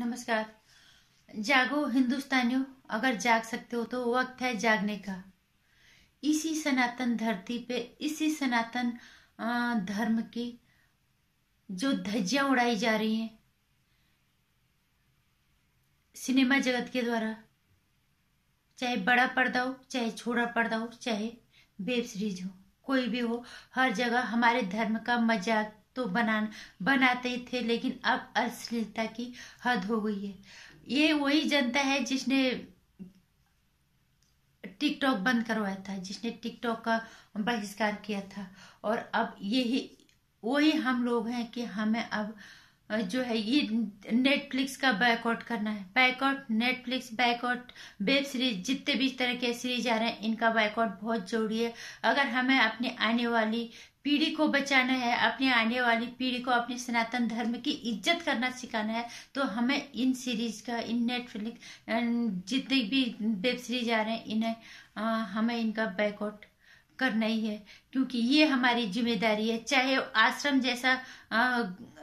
नमस्कार जागो हिंदुस्तानियों अगर जाग सकते हो तो वक्त है जागने का इसी सनातन धरती पे इसी सनातन धर्म की जो धज्जियां उड़ाई जा रही हैं सिनेमा जगत के द्वारा चाहे बड़ा पर्दा हो चाहे छोटा पर्दा हो चाहे वेब सीरीज हो कोई भी हो हर जगह हमारे धर्म का मजाक तो बना बनाते थे लेकिन अब अश्लीलता की हद हो गई है ये वही जनता है जिसने टिकटॉक बंद करवाया था जिसने टिकटॉक का बहिष्कार किया था और अब यही वही हम लोग हैं कि हमें अब जो है ये नेटफ्लिक्स का बैकआउट करना है boycott Netflix boycott web series जितने भी तरह के सीरीज आ रहे हैं इनका बैकआउट बहुत जरूरी है अगर हमें अपनी आने वाली पीढ़ी को बचाना है अपने आने वाली पीढ़ी को अपने सनातन धर्म की इज्जत करना सिखाना है तो हमें इन सीरीज का इन नेटफ्लिक्स जितने भी वेब सीरीज आ रहे हैं इन्हें हमें इनका बैकआउट करना ही है क्योंकि ये हमारी जिम्मेदारी है चाहे आश्रम जैसा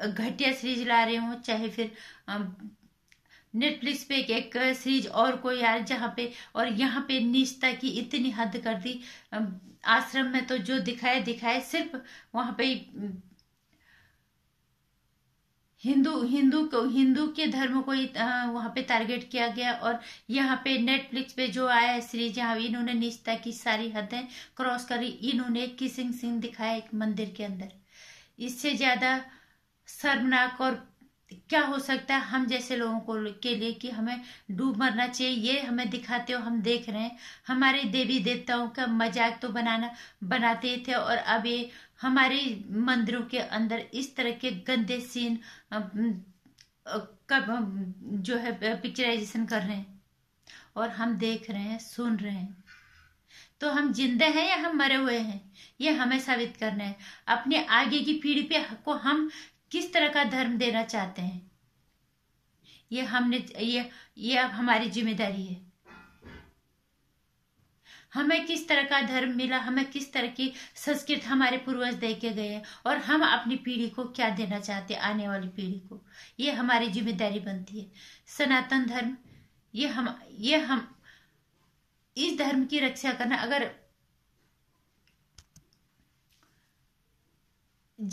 घटिया सीरीज ला रहे हो चाहे फिर नेटफ्लिक्स पे एक सीरीज और कोई यार जहाँ पे और यहाँ पे निजता की इतनी हद कर दी आश्रम में तो जो दिखाए दिखाए सिर्फ वहाँ पे हिंदू हिंदू को हिंदू के धर्म को वहाँ पे टारगेट किया गया और यहाँ पे नेटफ्लिक्स पे जो आया है सीरीज यहाँ इन्होंने निश्चता की सारी हदें क्रॉस करी इन्होंने किसिंग सिंह दिखाया एक मंदिर के अंदर इससे ज़्यादा शर्मनाक और क्या हो सकता है हम जैसे लोगों को के लिए कि हमें डूब मरना चाहिए ये हमें दिखाते हो हम देख रहे हैं हमारे देवी देवताओं का मजाक तो बनाना बनाते थे और अब ये हमारे मंदिरों के अंदर इस तरह के गंदे सीन कब जो है पिक्चराइजेशन कर रहे हैं और हम देख रहे हैं सुन रहे हैं तो हम जिंदे हैं या हम मरे हुए हैं ये हमें साबित करना है अपने आगे की पीढ़ी पे को हम किस तरह का धर्म देना चाहते हैं ये हमने ये ये अब हमारी जिम्मेदारी है हमें किस तरह का धर्म मिला हमें किस तरह की संस्कृत हमारे पूर्वज दे के गए और हम अपनी पीढ़ी को क्या देना चाहते हैं आने वाली पीढ़ी को ये हमारी जिम्मेदारी बनती है सनातन धर्म ये हम ये हम इस धर्म की रक्षा करना अगर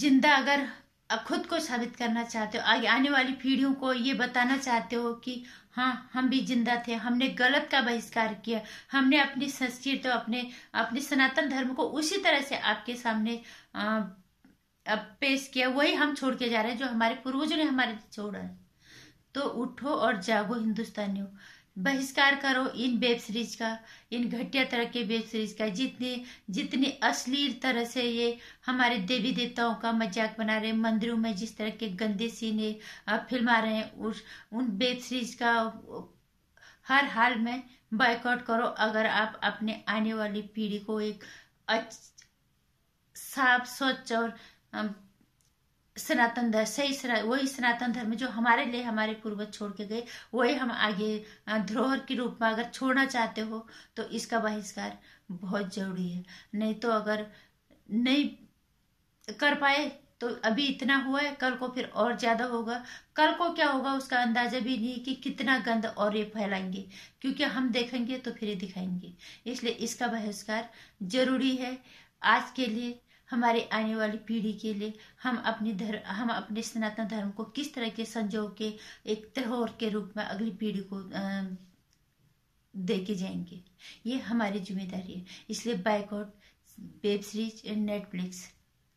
जिंदा अगर खुद को साबित करना चाहते हो आगे आने वाली पीढ़ियों को ये बताना चाहते हो कि हाँ हम भी जिंदा थे हमने गलत का बहिष्कार किया हमने अपनी संस्कृति तो अपने अपने सनातन धर्म को उसी तरह से आपके सामने आ, पेश किया वही हम छोड़ के जा रहे हैं जो हमारे पूर्वजों ने हमारे छोड़ा है तो उठो और जागो हिंदुस्तानियों बहिष्कार करो इन वेब सीरीज का इन घटिया तरह के वेब सीरीज का जितने जितने अश्लील तरह से ये हमारे देवी देवताओं का मजाक बना रहे मंदिरों में जिस तरह के गंदे सीने आ रहे हैं उस उन वेब सीरीज का हर हाल में बायकॉट करो अगर आप अपने आने वाली पीढ़ी को एक साफ स्वच्छ और सनातन धर्म सही सना, वही सनातन धर्म जो हमारे लिए हमारे पूर्वज छोड़ के गए वही हम आगे धरोहर के रूप में अगर छोड़ना चाहते हो तो इसका बहिष्कार बहुत जरूरी है नहीं तो अगर नहीं कर पाए तो अभी इतना हुआ है कल को फिर और ज़्यादा होगा कल को क्या होगा उसका अंदाजा भी नहीं कि कितना गंद और ये फैलाएंगे क्योंकि हम देखेंगे तो फिर दिखाएंगे इसलिए इसका बहिष्कार जरूरी है आज के लिए हमारे आने वाली पीढ़ी के लिए हम अपने धर्म हम अपने सनातन धर्म को किस तरह के संजो के एक त्योहार के रूप में अगली पीढ़ी को दे के जाएंगे ये हमारी जिम्मेदारी है इसलिए boycott web series and Netflix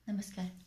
नमस्कार